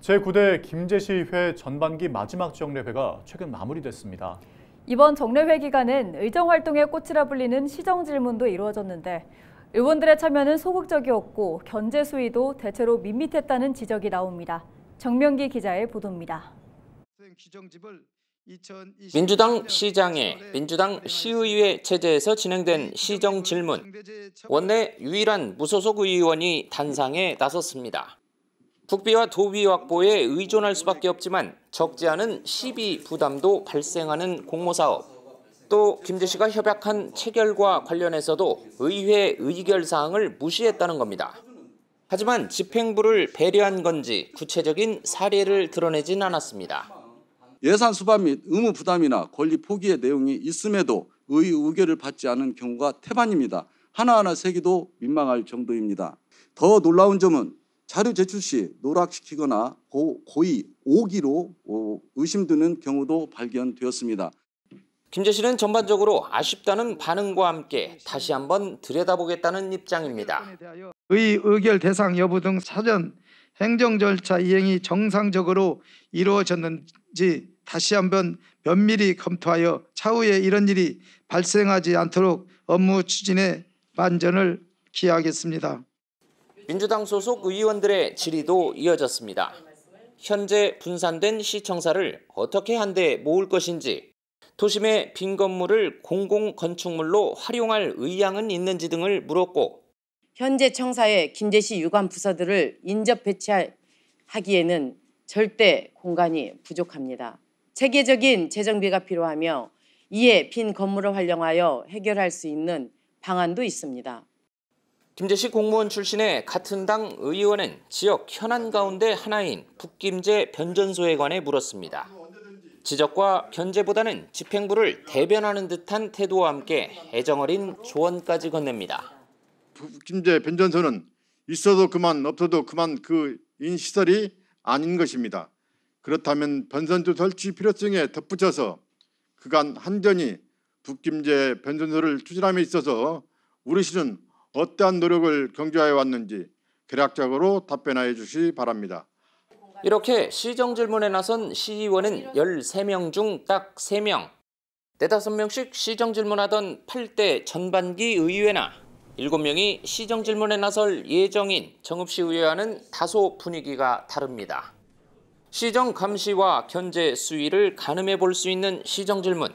제9대 김제시회 전반기 마지막 정례회가 최근 마무리됐습니다. 이번 정례회 기간은 의정활동의 꽃이라 불리는 시정질문도 이루어졌는데 의원들의 참여는 소극적이었고 견제 수위도 대체로 밋밋했다는 지적이 나옵니다. 정명기 기자의 보도입니다. 민주당 시장회, 민주당 시의회 체제에서 진행된 시정질문. 원내 유일한 무소속 의원이 단상에 나섰습니다. 국비와 도비 확보에 의존할 수밖에 없지만 적지 않은 시비 부담도 발생하는 공모사업. 또 김제시가 협약한 체결과 관련해서도 의회 의결 사항을 무시했다는 겁니다. 하지만 집행부를 배려한 건지 구체적인 사례를 드러내진 않았습니다. 예산 수반 및 의무 부담이나 권리 포기의 내용이 있음에도 의 의결을 받지 않은 경우가 태반입니다. 하나하나 세기도 민망할 정도입니다. 더 놀라운 점은 자료 제출 시 노락시키거나 고, 의 오기로 어, 의심되는 경우도 발견되었습니다. 김재 씨는 전반적으로 아쉽다는 반응과 함께 다시 한번 들여다보겠다는 입장입니다. 의 의결 대상 여부 등 사전 행정 절차 이행이 정상적으로 이루어졌는지 다시 한번 면밀히 검토하여 차후에 이런 일이 발생하지 않도록 업무 추진에 만전을 기하겠습니다. 민주당 소속 의원들의 질의도 이어졌습니다. 현재 분산된 시청사를 어떻게 한데 모을 것인지, 도심의 빈 건물을 공공 건축물로 활용할 의향은 있는지 등을 물었고, 현재 청사에 김제시 유관 부서들을 인접 배치하기에는 절대 공간이 부족합니다. 체계적인 재정비가 필요하며 이에 빈 건물을 활용하여 해결할 수 있는 방안도 있습니다. 김재식 공무원 출신의 같은 당 의원은 지역 현안 가운데 하나인 북김제 변전소에 관해 물었습니다. 지적과 견제보다는 집행부를 대변하는 듯한 태도와 함께 애정어린 조언까지 건넵니다. 북 김제 변전소는 있어도 그만 없어도 그만 그 인시설이 아닌 것입니다. 그렇다면 변전소 설치 필요성에 덧붙여서 그간 한전이 북김제 변전소를 추진함에 있어서 우리 시는 어떠한 노력을 경주하여 왔는지 개략적으로 답변하여 주시 바랍니다. 이렇게 시정 질문에 나선 시의원은 13명 중 딱 3명, 4 5 명씩 시정 질문하던 8대 전반기 의회나 7명이 시정 질문에 나설 예정인 정읍시 의회와는 다소 분위기가 다릅니다. 시정 감시와 견제 수위를 가늠해 볼 수 있는 시정 질문.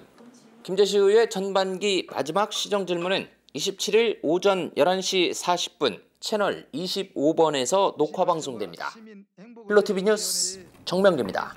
김재시 의회 전반기 마지막 시정 질문은 27일 오전 11시 40분 채널 25번에서 녹화 방송됩니다. 플로티비 뉴스 정명규입니다.